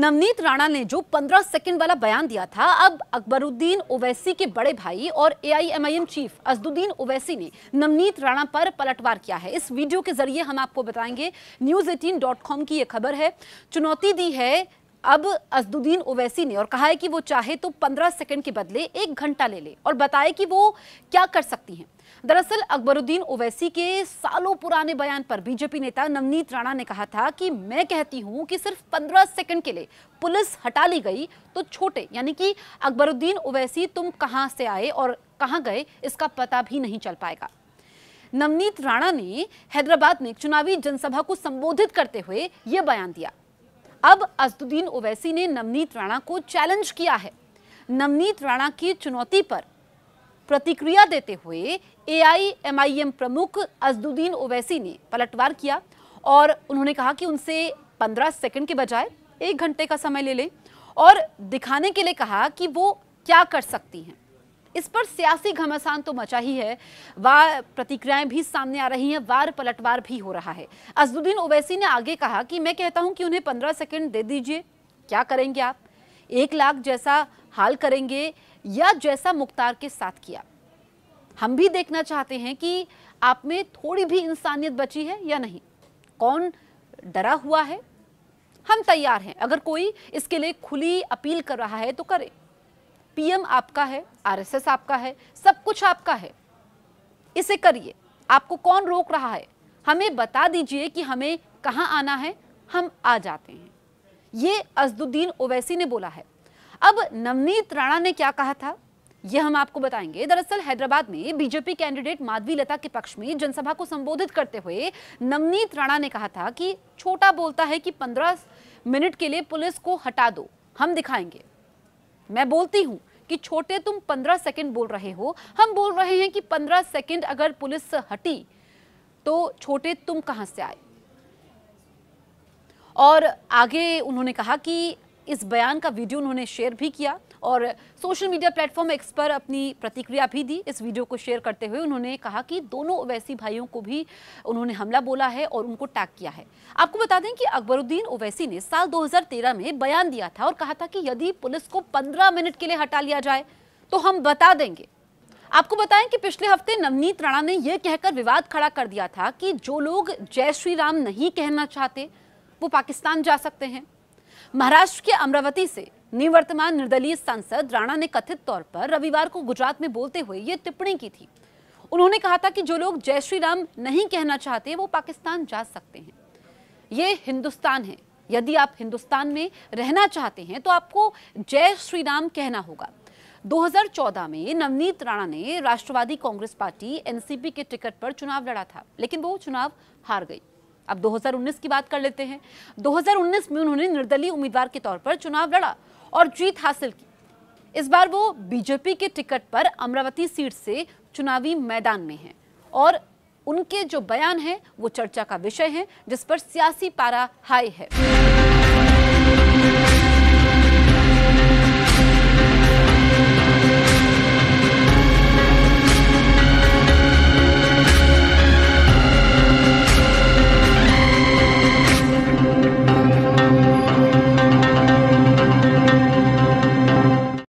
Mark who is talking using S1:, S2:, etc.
S1: नवनीत राणा ने जो 15 सेकंड वाला बयान दिया था अब अकबरुद्दीन ओवैसी के बड़े भाई और एआईएमआईएम चीफ असदुद्दीन ओवैसी ने नवनीत राणा पर पलटवार किया है इस वीडियो के जरिए हम आपको बताएंगे न्यूज एटीन की यह खबर है चुनौती दी है अब अजदुद्दीन ओवैसी ने और कहा है कि वो चाहे तो पंद्रह सेकंड के बदले एक घंटा ले ले और बताए कि वो क्या कर सकती हैं दरअसल अकबरुद्दीन ओवैसी के सालों पुराने बयान पर बीजेपी नेता नवनीत राणा ने कहा था कि मैं कहती हूं कि सिर्फ 15 सेकंड के लिए पुलिस हटा ली गई तो छोटे यानी कि अकबरुद्दीन ओवैसी तुम कहां से आए और कहां गए इसका पता भी नहीं चल पाएगा नवनीत राणा ने हैदराबाद में चुनावी जनसभा को संबोधित करते हुए यह बयान दिया अब असदुद्दीन ओवैसी ने नवनीत राणा को चैलेंज किया है नवनीत राणा की चुनौती पर प्रतिक्रिया देते हुए एआईएमआईएम प्रमुख असदुद्दीन ओवैसी ने पलटवार किया और उन्होंने कहा कि उनसे 15 सेकंड के बजाय एक घंटे का समय ले लें और दिखाने के लिए कहा कि वो क्या कर सकती हैं इस पर सियासी घमासान तो मचा ही है वार प्रतिक्रियाएं भी सामने आ रही हैं वार पलटवार भी हो रहा है अजदुद्दीन ओवैसी ने आगे कहा कि मैं कहता हूं कि उन्हें पंद्रह सेकंड दे दीजिए क्या करेंगे आप एक लाख जैसा हाल करेंगे या जैसा मुख्तार के साथ किया हम भी देखना चाहते हैं कि आप में थोड़ी भी इंसानियत बची है या नहीं कौन डरा हुआ है हम तैयार हैं अगर कोई इसके लिए खुली अपील कर रहा है तो करें पीएम आपका है आरएसएस आपका है सब कुछ आपका है इसे करिए आपको कौन रोक रहा है हमें बता दीजिए कि हमें कहाँ आना है हम आ जाते हैं ये अजदुद्दीन ओवैसी ने बोला है अब नवनीत राणा ने क्या कहा था यह हम आपको बताएंगे दरअसल हैदराबाद में बीजेपी कैंडिडेट माधवी लता के पक्ष में जनसभा को संबोधित करते हुए नवनीत राणा ने कहा था कि छोटा बोलता है कि पंद्रह मिनट के लिए पुलिस को हटा दो हम दिखाएंगे मैं बोलती हूँ कि छोटे तुम पंद्रह सेकंड बोल रहे हो हम बोल रहे हैं कि पंद्रह सेकंड अगर पुलिस हटी तो छोटे तुम कहां से आए और आगे उन्होंने कहा कि इस बयान का वीडियो उन्होंने शेयर भी किया और सोशल मीडिया प्लेटफॉर्म एक्स पर अपनी प्रतिक्रिया भी दी इस वीडियो को शेयर करते हुए उन्होंने कहा कि दोनों ओवैसी भाइयों को भी उन्होंने हमला बोला है और उनको टैग किया है आपको बता दें कि अकबरुद्दीन ओवैसी ने साल 2013 में बयान दिया था और कहा था कि यदि पुलिस को 15 मिनट के लिए हटा लिया जाए तो हम बता देंगे आपको बताएं कि पिछले हफ्ते नवनीत राणा ने यह कहकर विवाद खड़ा कर दिया था कि जो लोग जय श्री राम नहीं कहना चाहते वो पाकिस्तान जा सकते हैं महाराष्ट्र के अमरावती से निवर्तमान निर्दलीय सांसद राणा ने कथित तौर पर रविवार को गुजरात में बोलते हुए ये टिप्पणी की थी उन्होंने कहा था कि जो लोग जय श्री राम नहीं कहना चाहते वो पाकिस्तान जा सकते हैं ये हिंदुस्तान है यदि आप हिंदुस्तान में रहना चाहते हैं तो आपको जय श्री राम कहना होगा 2014 में नवनीत राणा ने राष्ट्रवादी कांग्रेस पार्टी एनसीपी के टिकट पर चुनाव लड़ा था लेकिन वो चुनाव हार गई अब 2019 की बात कर लेते हैं 2019 में उन्होंने निर्दलीय उम्मीदवार के तौर पर चुनाव लड़ा और जीत हासिल की इस बार वो बीजेपी के टिकट पर अमरावती सीट से चुनावी मैदान में हैं और उनके जो बयान हैं वो चर्चा का विषय है जिस पर सियासी पारा हाई है